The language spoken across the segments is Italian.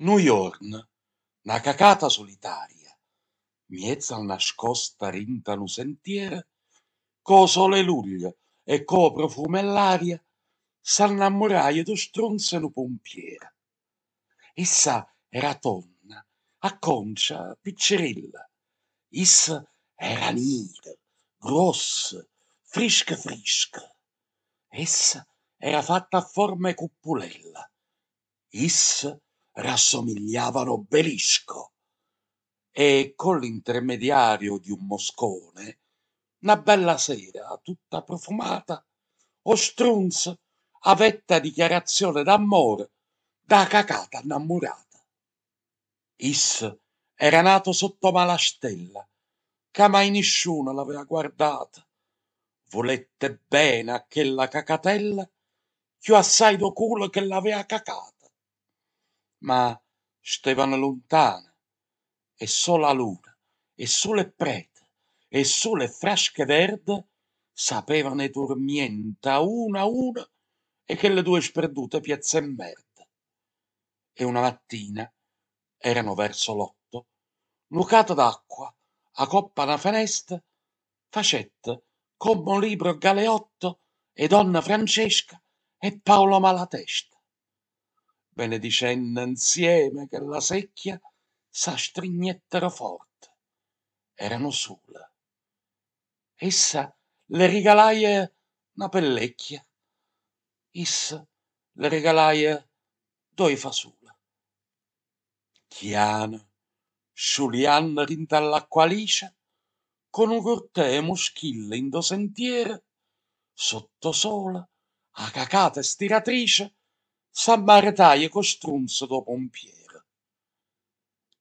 Nojorn, na cacata solitaria, miezza nascosta rintanu sentiera, co sole luglia e co profume l'aria, s'annamoraie do stronzenu pompiera. Essa era tonna, acconcia, piccerella. essa era nida, grossa, frisca frisca. Essa era fatta a forma e cuppulella. Issa rassomigliavano Belisco e con l'intermediario di un moscone una bella sera tutta profumata o ostrunse avetta dichiarazione d'amore da cacata innamorata Is era nato sotto malastella che mai nessuno l'aveva guardata volette bene a quella cacatella più assai do culo che l'avea cacata ma stevano luntan e solo a luna e solo e prete e solo e frasche verde sapevano e durmiente a una a una e chelle due sperdute piazze in verde. E una mattina, erano verso l'otto, nucata d'acqua, a coppa una finestra, facette come un libro galeotto e donna Francesca e Paolo Malatesta benedicenno insieme che la secchia s'astringnettero forte. Erano sola. Essa le regalai una pellecchia. Essa le regalai due fasule. Chiana, Giuliana rintall'acqua liscia, con un e moschille in do sentiere, sottosola, a cacata stiratrice, s'abbarataie costrunse dopo un pier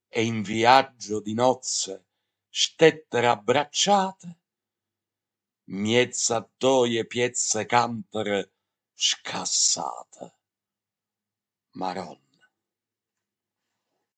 e in viaggio di nozze stettero abbracciate miezza a toie piezze cantere scassate maron